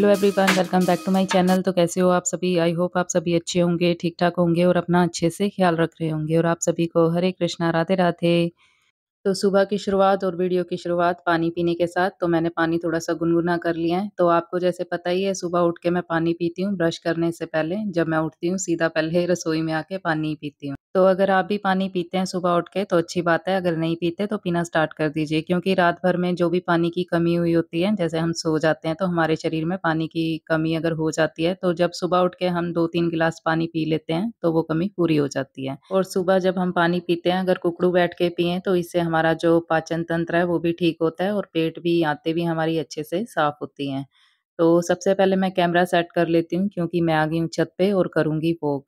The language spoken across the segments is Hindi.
Hello everyone welcome back to my channel तो कैसे हो आप सभी आई होप आप सभी अच्छे होंगे ठीक ठाक होंगे और अपना अच्छे से ख्याल रख रहे होंगे और आप सभी को हरे कृष्णा राधे राधे तो सुबह की शुरुआत और वीडियो की शुरुआत पानी पीने के साथ तो मैंने पानी थोड़ा सा गुनगुना कर लिया है तो आपको जैसे पता ही है सुबह उठ के मैं पानी पीती हूँ ब्रश करने से पहले जब मैं उठती हूँ सीधा पहले रसोई में आके पानी पीती हूँ तो अगर आप भी पानी पीते हैं सुबह उठ के तो अच्छी बात है अगर नहीं पीते तो पीना स्टार्ट कर दीजिए क्योंकि रात भर में जो भी पानी की कमी हुई होती है जैसे हम सो जाते हैं तो हमारे शरीर में पानी की कमी अगर हो जाती है तो जब सुबह उठ के हम दो तीन गिलास पानी पी लेते हैं तो वो कमी पूरी हो जाती है और सुबह जब हम पानी पीते हैं अगर कुकड़ू बैठ के पिए तो इससे हमारा जो पाचन तंत्र है वो भी ठीक होता है और पेट भी आते भी हमारी अच्छे से साफ होती हैं तो सबसे पहले मैं कैमरा सेट कर लेती हूँ क्योंकि मैं आ गई हूँ छत पे और करूँगी वॉक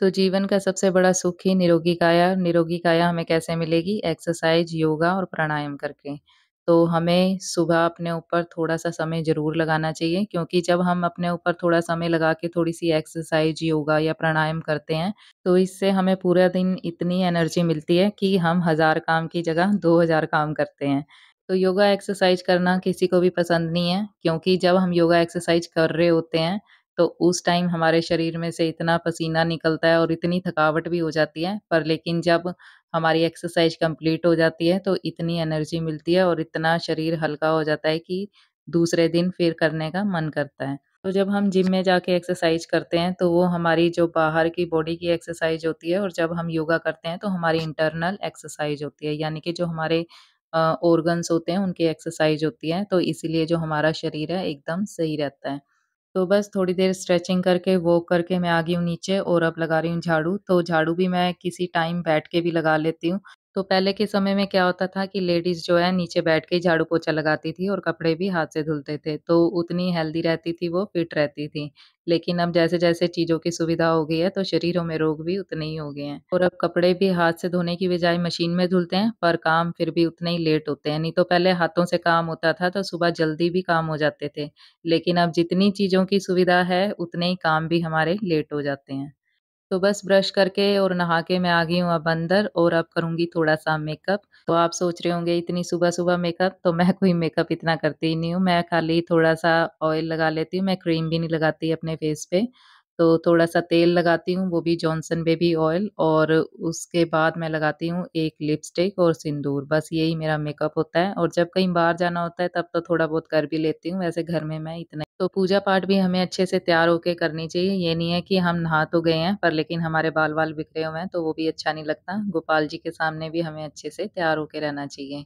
तो जीवन का सबसे बड़ा सुख ही निरोगी काया निरोगी काया हमें कैसे मिलेगी एक्सरसाइज योगा और प्राणायाम करके तो हमें सुबह अपने ऊपर थोड़ा सा समय ज़रूर लगाना चाहिए क्योंकि जब हम अपने ऊपर थोड़ा समय लगा के थोड़ी-सी एक्सरसाइज़, योगा या प्राणायाम करते हैं, तो इससे हमें पूरा दिन इतनी एनर्जी मिलती है कि हम हज़ार काम की जगह दो हजार काम करते हैं। तो योगा एक्सरसाइज़ करना किसी को भी पसंद नहीं है क्योंकि जब हम योगा एक्सरसाइज़ कर रहे होते हैं तो उस टाइम हमारे शरीर में से इतना पसीना निकलता है और इतनी थकावट भी हो जाती है पर लेकिन जब हमारी एक्सरसाइज कंप्लीट हो जाती है तो इतनी एनर्जी मिलती है और इतना शरीर हल्का हो जाता है कि दूसरे दिन फिर करने का मन करता है तो जब हम जिम में जाके एक्सरसाइज करते हैं तो वो हमारी जो बाहर की बॉडी की एक्सरसाइज होती है और जब हम योगा करते हैं तो हमारी इंटरनल एक्सरसाइज होती है यानी कि जो हमारे ऑर्गन्स होते हैं उनकी एक्सरसाइज होती है तो इसीलिए जो हमारा शरीर है एकदम सही रहता है तो बस थोड़ी देर स्ट्रेचिंग करके वॉक करके मैं आ गई हूँ नीचे और अब लगा रही हूँ झाड़ू तो झाड़ू भी मैं किसी टाइम बैठ के भी लगा लेती हूँ तो पहले के समय में क्या होता था कि लेडीज़ जो है नीचे बैठ के झाड़ू पोछा लगाती थी और कपड़े भी हाथ से धुलते थे, तो उतनी हेल्दी रहती थी वो, फिट रहती थी। लेकिन अब जैसे-जैसे चीज़ों की सुविधा हो गई है तो शरीरों में रोग भी उतने ही हो गए हैं और अब कपड़े भी हाथ से धोने की बजाय मशीन में धुलते हैं, पर काम फिर भी उतने ही लेट होते हैं। नहीं तो पहले हाथों से काम होता था तो सुबह जल्दी भी काम हो जाते थे, लेकिन अब जितनी चीज़ों की सुविधा है, उतने ही काम भी हमारे लेट हो जाते हैं। तो बस ब्रश करके और नहा के मैं आ गई हूँ अब अंदर और अब करूँगी थोड़ा-सा मेकअप। तो आप सोच रहे होंगे इतनी सुबह-सुबह मेकअप, तो मैं कोई मेकअप इतना करती ही नहीं हूँ। मैं खाली थोड़ा-सा ऑयल लगा लेती हूँ, मैं क्रीम भी नहीं लगाती अपने फेस पे। तो थोड़ा सा तेल लगाती हूँ वो भी जॉनसन बेबी ऑयल और उसके बाद मैं लगाती हूँ एक लिपस्टिक और सिंदूर बस यही मेरा मेकअप होता है और जब कहीं बाहर जाना होता है तब तो थोड़ा बहुत कर भी लेती हूँ वैसे घर में मैं इतना तो पूजा पाठ भी हमें अच्छे से तैयार होके करनी चाहिए ये नहीं है कि हम नहा तो गए हैं पर लेकिन हमारे बाल बाल बिखरे हुए हैं तो वो भी अच्छा नहीं लगता गोपाल जी के सामने भी हमें अच्छे से तैयार होके रहना चाहिए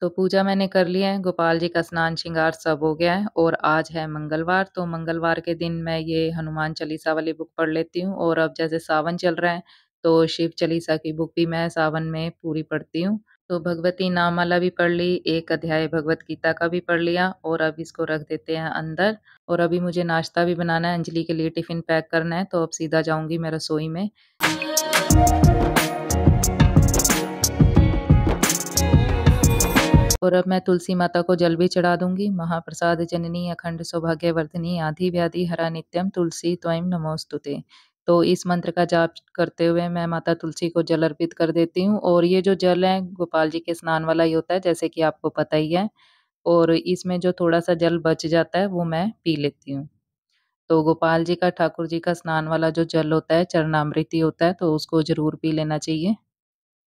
तो पूजा मैंने कर ली है, गोपाल जी का स्नान श्रृंगार सब हो गया है और आज है मंगलवार, तो मंगलवार के दिन मैं ये हनुमान चालीसा वाली बुक पढ़ लेती हूँ और अब जैसे सावन चल रहा है, तो शिव चालीसा की बुक भी मैं सावन में पूरी पढ़ती हूँ। तो भगवती वाला भी पढ़ ली, एक अध्याय भगवत गीता का भी पढ़ लिया और अब इसको रख देते हैं अंदर और अभी मुझे नाश्ता भी बनाना है, अंजलि के लिए टिफ़िन पैक करना है, तो अब सीधा जाऊंगी मैं रसोई में। और अब मैं तुलसी माता को जल भी चढ़ा दूंगी महाप्रसाद जननी अखंड सौभाग्य वर्धनी आधि व्याधि हरा नित्यम तुलसी त्वयं नमोस्तुते तो इस मंत्र का जाप करते हुए मैं माता तुलसी को जल अर्पित कर देती हूँ और ये जो जल है गोपाल जी के स्नान वाला ही होता है जैसे कि आपको पता ही है और इसमें जो थोड़ा सा जल बच जाता है वो मैं पी लेती हूँ तो गोपाल जी का ठाकुर जी का स्नान वाला जो जल होता है चरणामृति होता है तो उसको जरूर पी लेना चाहिए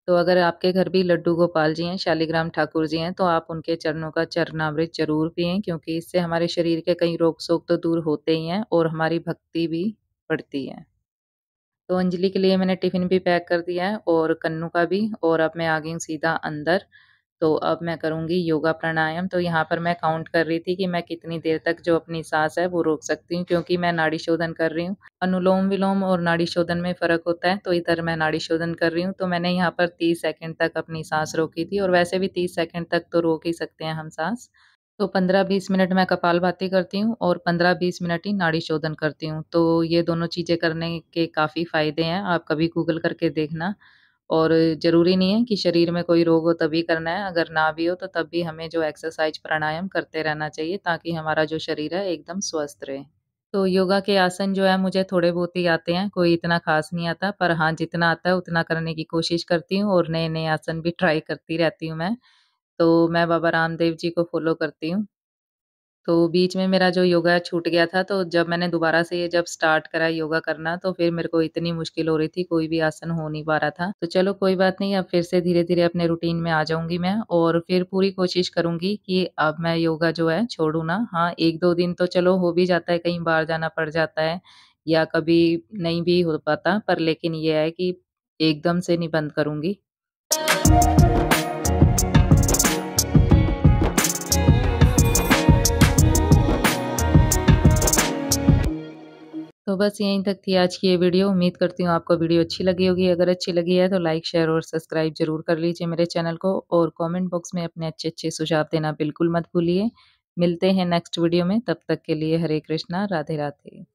तो अगर आपके घर भी लड्डू गोपाल जी हैं शालिग्राम ठाकुर जी हैं तो आप उनके चरणों का चरणामृत जरूर पिए क्योंकि इससे हमारे शरीर के कई रोग शोक तो दूर होते ही हैं और हमारी भक्ति भी बढ़ती है तो अंजलि के लिए मैंने टिफ़िन भी पैक कर दिया है और कन्नू का भी और अब मैं आ गई सीधा अंदर तो अब मैं करूँगी योगा प्राणायाम तो यहाँ पर मैं काउंट कर रही थी कि मैं कितनी देर तक जो अपनी सांस है वो रोक सकती हूँ क्योंकि मैं नाड़ी शोधन कर रही हूँ अनुलोम विलोम और नाड़ी शोधन में फ़र्क होता है तो इधर मैं नाड़ी शोधन कर रही हूँ तो मैंने यहाँ पर तीस सेकेंड तक अपनी सांस रोकी थी और वैसे भी तीस सेकेंड तक तो रोक ही सकते हैं हम सांस तो पंद्रह बीस मिनट मैं कपाल भाती करती हूँ और पंद्रह बीस मिनट ही नाड़ी शोधन करती हूँ तो ये दोनों चीज़ें करने के काफ़ी फ़ायदे हैं आप कभी गूगल करके देखना और ज़रूरी नहीं है कि शरीर में कोई रोग हो तभी करना है अगर ना भी हो तो तब भी हमें जो एक्सरसाइज प्राणायाम करते रहना चाहिए ताकि हमारा जो शरीर है एकदम स्वस्थ रहे तो योगा के आसन जो है मुझे थोड़े बहुत ही आते हैं कोई इतना खास नहीं आता पर हाँ जितना आता है उतना करने की कोशिश करती हूँ और नए नए आसन भी ट्राई करती रहती हूँ मैं तो मैं बाबा रामदेव जी को फॉलो करती हूँ तो बीच में मेरा जो योगा छूट गया था, तो जब मैंने दोबारा से ये जब स्टार्ट करा योगा करना, तो फिर मेरे को इतनी मुश्किल हो रही थी, कोई भी आसन हो नहीं पा रहा था। तो चलो कोई बात नहीं, अब फिर से धीरे-धीरे अपने रूटीन में आ जाऊंगी मैं और फिर पूरी कोशिश करूंगी कि अब मैं योगा जो है छोड़ू ना। हाँ, एक दो दिन तो चलो हो भी जाता है, कहीं बाहर जाना पड़ जाता है या कभी नहीं भी हो पाता, पर लेकिन ये है कि एकदम से नहीं बंद करूँगी। बस यहीं तक थी आज की ये वीडियो उम्मीद करती हूँ आपको वीडियो अच्छी लगी होगी अगर अच्छी लगी है तो लाइक शेयर और सब्सक्राइब जरूर कर लीजिए मेरे चैनल को और कमेंट बॉक्स में अपने अच्छे अच्छे सुझाव देना बिल्कुल मत भूलिए मिलते हैं नेक्स्ट वीडियो में तब तक के लिए हरे कृष्णा राधे राधे